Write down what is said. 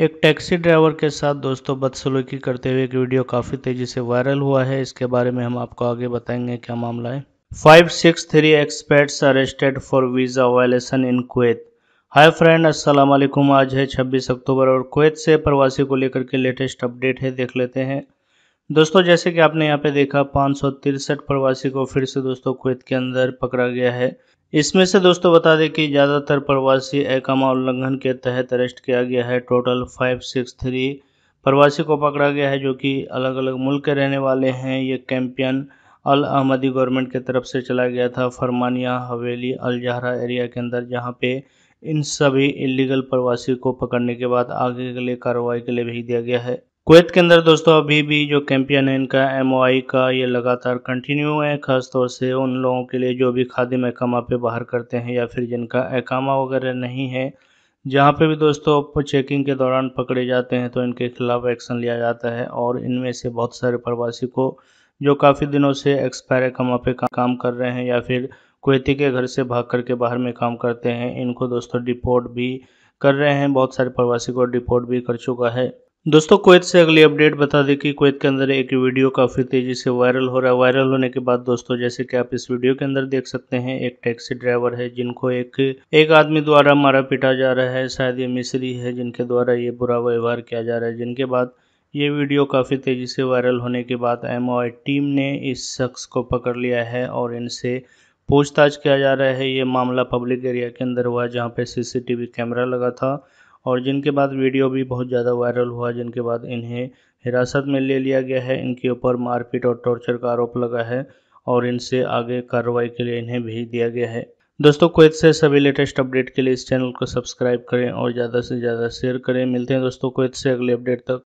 एक taxi driver के साथ दोस्तों बदसलूकी करते हुए एक वीडियो काफ़ी तेज़ी से वायरल हुआ है इसके बारे में हम आपको आगे बताएंगे क्या मामला है five six three experts arrested for visa violation in Kuwait hi friend Aslam आज है 26 अक्टूबर और कुवैत से प्रवासी को लेकर के लेटेस्ट अपडेट है देख लेते हैं दोस्तों जैसे कि आपने यहाँ पे देखा पाँच प्रवासी को फिर से दोस्तों कुवैत के अंदर पकड़ा गया है इसमें से दोस्तों बता दें कि ज़्यादातर प्रवासी एकामा उल्लंघन के तहत अरेस्ट किया गया है टोटल 563 प्रवासी को पकड़ा गया है जो कि अलग अलग मुल्क के रहने वाले हैं ये कैंपियन अल अहमदी गवर्नमेंट के तरफ से चलाया गया था फरमानिया हवेली अल जहरा एरिया के अंदर जहाँ पे इन सभी इलीगल प्रवासी को पकड़ने के बाद आगे के लिए कार्रवाई के लिए भेज दिया गया है कुवैत के अंदर दोस्तों अभी भी जो कैंपियन है इनका एम का ये लगातार कंटिन्यू है खासतौर से उन लोगों के लिए जो भी खादी महकमा पे बाहर करते हैं या फिर जिनका अहकामा वगैरह नहीं है जहाँ पे भी दोस्तों चेकिंग के दौरान पकड़े जाते हैं तो इनके खिलाफ एक्शन लिया जाता है और इनमें से बहुत सारे प्रवासी को जो काफ़ी दिनों से एक्सपायर अहकामा पे काम कर रहे हैं या फिर कुवैती के घर से भाग करके बाहर में काम करते हैं इनको दोस्तों डिपोर्ट भी कर रहे हैं बहुत सारे प्रवासी को डिपोर्ट भी कर चुका है दोस्तों कुवैत से अगली अपडेट बता दें कि कुवैत के अंदर एक वीडियो काफ़ी तेज़ी से वायरल हो रहा है वायरल होने के बाद दोस्तों जैसे कि आप इस वीडियो के अंदर देख सकते हैं एक टैक्सी ड्राइवर है जिनको एक एक आदमी द्वारा मारा पीटा जा रहा है शायद ये मिस्री है जिनके द्वारा ये बुरा व्यवहार किया जा रहा है जिनके बाद ये वीडियो काफ़ी तेज़ी से वायरल होने के बाद एम टीम ने इस शख्स को पकड़ लिया है और इनसे पूछताछ किया जा रहा है ये मामला पब्लिक एरिया के अंदर हुआ जहाँ पर सी कैमरा लगा था और जिनके बाद वीडियो भी बहुत ज़्यादा वायरल हुआ जिनके बाद इन्हें हिरासत में ले लिया गया है इनके ऊपर मारपीट और टॉर्चर का आरोप लगा है और इनसे आगे कार्रवाई के लिए इन्हें भेज दिया गया है दोस्तों कुवैत से सभी लेटेस्ट अपडेट के लिए इस चैनल को सब्सक्राइब करें और ज़्यादा से ज़्यादा शेयर करें मिलते हैं दोस्तों कुवैत से अगले अपडेट तक